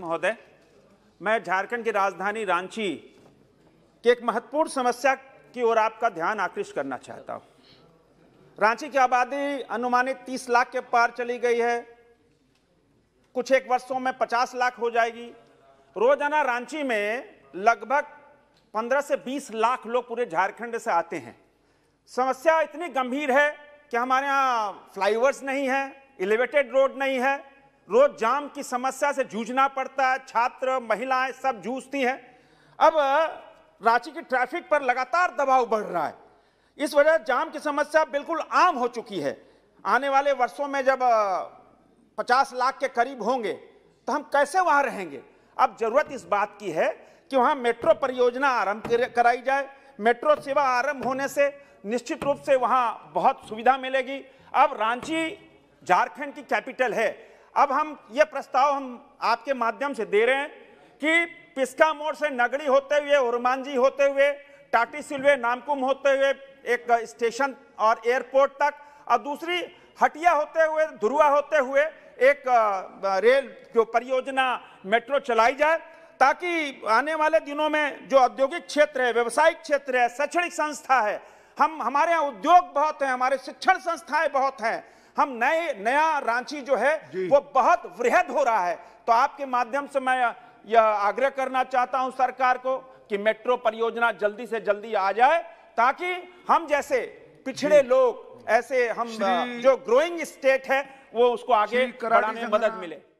महोदय मैं झारखंड की राजधानी रांची के एक महत्वपूर्ण समस्या की ओर आपका ध्यान आकृष्ट करना चाहता हूं रांची की आबादी अनुमानित 30 लाख के पार चली गई है कुछ एक वर्षों में 50 लाख हो जाएगी रोजाना रांची में लगभग 15 से 20 लाख लोग पूरे झारखंड से आते हैं समस्या इतनी गंभीर है कि हमारे यहाँ फ्लाईओवर्स नहीं है एलिवेटेड रोड नहीं है रोज जाम की समस्या से जूझना पड़ता है छात्र महिलाएं सब जूझती हैं अब रांची की ट्रैफिक पर लगातार दबाव बढ़ रहा है इस वजह जाम की समस्या बिल्कुल आम हो चुकी है आने वाले वर्षों में जब पचास लाख के करीब होंगे तो हम कैसे वहाँ रहेंगे अब जरूरत इस बात की है कि वहाँ मेट्रो परियोजना आरंभ कराई जाए मेट्रो सेवा आरंभ होने से निश्चित रूप से वहाँ बहुत सुविधा मिलेगी अब रांची झारखंड की कैपिटल है अब हम ये प्रस्ताव हम आपके माध्यम से दे रहे हैं कि पिस्का मोड़ से नगड़ी होते हुए उर्मांझी होते हुए टाटी सिलवे नामकुम होते हुए एक स्टेशन और एयरपोर्ट तक और दूसरी हटिया होते हुए धुरुआ होते हुए एक रेल जो परियोजना मेट्रो चलाई जाए ताकि आने वाले दिनों में जो औद्योगिक क्षेत्र है व्यवसायिक क्षेत्र है शैक्षणिक संस्था है हम हमारे यहाँ उद्योग बहुत हैं हमारे शिक्षण संस्थाएं बहुत हैं हम नए नया रांची जो है वो बहुत वृहद हो रहा है तो आपके माध्यम से मैं यह आग्रह करना चाहता हूं सरकार को कि मेट्रो परियोजना जल्दी से जल्दी आ जाए ताकि हम जैसे पिछड़े लोग ऐसे हम जो ग्रोइंग स्टेट है वो उसको आगे बढ़ाने में मदद मिले